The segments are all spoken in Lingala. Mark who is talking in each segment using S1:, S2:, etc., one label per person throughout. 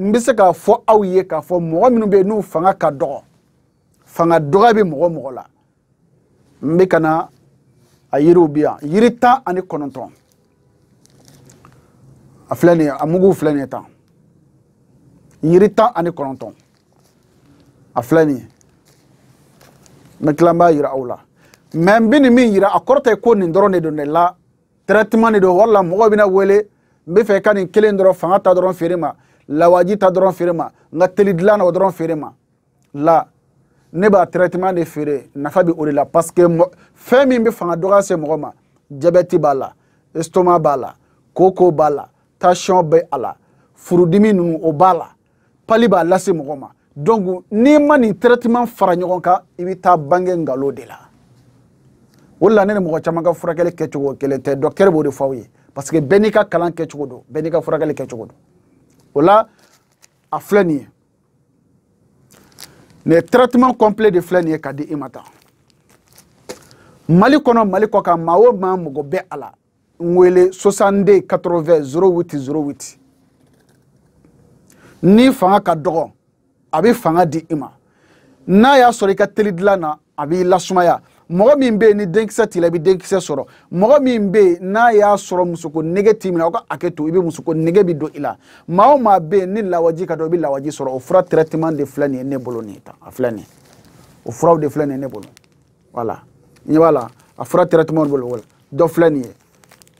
S1: n bɛ se k'a fɔ aw ye k'a fɔ mɔgɔ minnu bɛ yen n'u fanga ka dɔgɔ fanga dɔgɔya bɛ mɔgɔ mɔgɔ la n bɛ ka na a yiriw bi yan yiri tan ani kɔnɔntɔn a filɛ nin ye a mugu filɛ nin ye tan yiri tan ani kɔnɔntɔn a filɛ nin ye n bɛ tila n b'a yira aw la mɛ n bɛ nin min yira a kɔrɔ tɛ ko nin dɔrɔn de don dɛ la traitement de don wala mɔgɔw bɛna wele n bɛ fɛ i ka nin kelen dɔrɔn fanga ta dɔrɔn feere ma. lawaji ta dɔrɔn feere ma n ka teli dilan na o dɔrɔn feere ma la ne b'a traitement de feere nafa bɛ o de la parce que fɛn min bɛ fanga dɔgɔya se mɔgɔ ma jabɛti b'a la estomac b'a la koko b'a la tension bɛ a la furudimi ninnu o b'a la pali b'a lase mɔgɔ ma donc n'i ma nin traitement fara ɲɔgɔn kan i bɛ taa bange nkalon de la o de la ne ni mɔgɔ caman ka furakɛli kɛcogo kelen tɛ docteur b'o de fɔ aw ye parce que bɛɛ n'i ka kalan kɛcogo don bɛɛ n'i ka furakɛli kɛcogo don. O la a filɛ nin ye traitement complet de filɛ nin ye ka di ma mali kɔnɔ mali kɔ kan maa o maa mago bɛ a 80 08 08 ni fanga ka dɔgɔ fanga di i ma n'a y'a sɔrɔ i ka a b'i lasumaya mɔgɔ min bɛ yen ni denkisɛ t'i la i bɛ denkisɛ sɔrɔ mɔgɔ min bɛ yen n'a y'a sɔrɔ musoko nege t'i minɛ aw ka hakɛ to i bɛ musoko nege bi don i la maa o maa bɛ yen ni lawaji ka dɔn i bɛ lawaji sɔrɔ o fura traitement de filɛ nin ye ne bolo nin ye tan a filɛ nin ye o furaw de filɛ nin ye ne bolo voilà i ɲɛ b'a la a fura traitement de bolo wala dɔ filɛ nin ye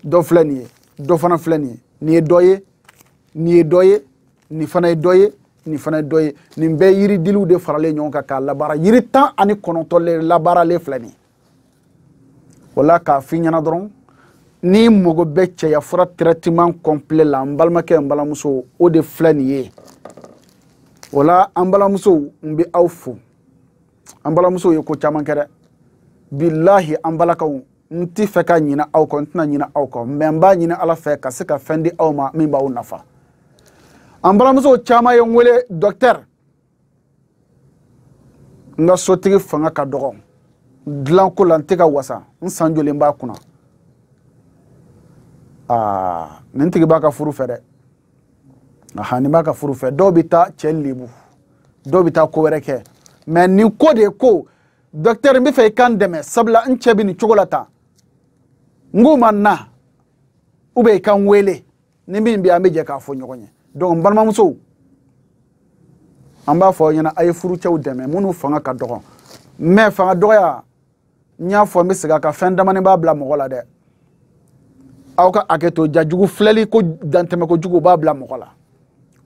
S1: dɔ filɛ nin ye dɔ fana filɛ nin ye nin ye dɔ ye nin ye dɔ ye nin fana ye dɔ ye nin fana ye dɔ ye nin bɛɛ yiridiliw de faralen ɲɔgɔn kan k'a labaara yiri tan ani kɔnɔntɔn labaaralen filɛ nin ye o la k'a f'i ɲɛna dɔrɔn n'i mago bɛ cɛya fura traitement complet la n balimakɛ n balimamuso o de filɛ nin ye o la an balimamusow n bɛ aw fo an balimamusow ye ko caman kɛ dɛ bilahi an balakaw n t'i fɛ ka ɲina aw kɔ n tɛna ɲina aw kɔ mɛ n b'a ɲini ala fɛ ka se ka fɛn di aw ma min b'aw nafa an baramusow caman ye n wele dɔktɛr n ka sotigi fanga ka dɔgɔ dilanko la n tɛ ka wasa n san jɔlen b'a kunna aa ah, nin tigi b'a ka furu fɛ dɛ aha nin b'a ka furu fɛ dɔw bɛ taa cɛ lebu dɔw bɛ taa ko wɛrɛ kɛ mɛ nin ko de ko dɔktɛr n bɛ fɛ i ka n dɛmɛ sabula n cɛ bɛ nin cogo la tan n k'u ma na u bɛ i ka n wele ni min bɛ an bɛ jɛ k'a fɔ ɲɔgɔn ye donc n balimamusow an b'a fɔ aw ɲɛna a ye munu fanga ka dɔgɔ mais fanga dɔgɔya n y'a fɔ n bɛ segin a kan fɛn damani b'a bila mɔgɔ la aw ka jajugu ko dantɛmɛ b'a bila mɔgɔ la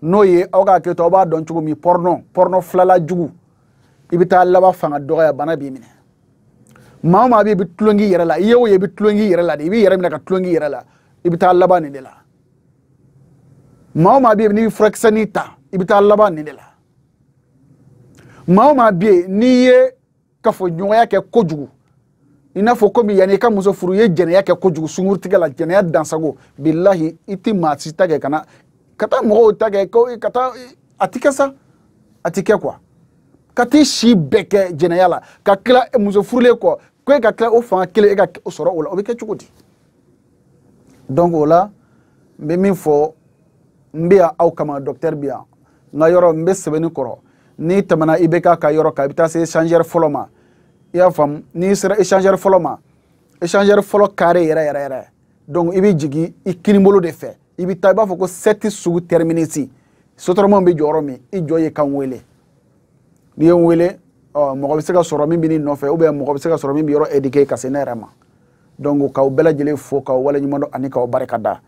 S1: n'o ye aw ka to b'a don cogo mi porno porno flala jugu ibita la ba fanga doya bana b'i minɛ mama bi maa bɛ yen i bɛ tulon k'i yɛrɛ ye de b'i ka ibita la ba ni la maa o maa bɛ yen n'i furakisɛ ni ta i bɛ taa laban nin de la maa o maa bɛ yen n'i ye kafoɲɔgɔnya kɛ kojugu i n'a fɔ komi yanni i ka muso furu i ye jɛnɛya kɛ kojugu sunkurutigɛ la jɛnɛya dansago bilahi i tɛ maa si ta kɛ ka na ka taa mɔgɔw ta kɛ ko ka taa a ti kɛ sa a ti kɛ kuwa ka t'i si bɛɛ kɛ jɛnɛya la ka tila muso furulen kɔ ko e ka tila o fanga kelen e ka sɔrɔ o la o bɛ kɛ cogo di donc o la n bɛ min fɔ n bɛ yan aw kama dɔkitɛri bɛ yan n ka yɔrɔ n bɛ sɛbɛnni kɔrɔ n'i tɛmɛna i bɛ k'a ka yɔrɔ kan i bɛ taa se échangeur fɔlɔ ma i y'a faamu n'i sera échangeur fɔlɔ ma échangeur fɔlɔ carré yɛrɛ yɛrɛ yɛrɛ donc i bɛ jigin i kinibolo de fɛ i bɛ taa i b'a fɔ ko sept sugu terminus sotaramaw bɛ jɔyɔrɔ min i jɔ ye ka n wele n'i ye n wele ɔ mɔgɔ bɛ se ka sɔrɔ min bɛ n'i nɔfɛ ubiyɛn mɔgɔ bɛ se ka sɔrɔ min bɛ yɔrɔ éduquer ka se ne yɛrɛ ma donc k'aw bɛɛ lajɛlen fo k'aw waleɲuman dɔn ani k'aw barikada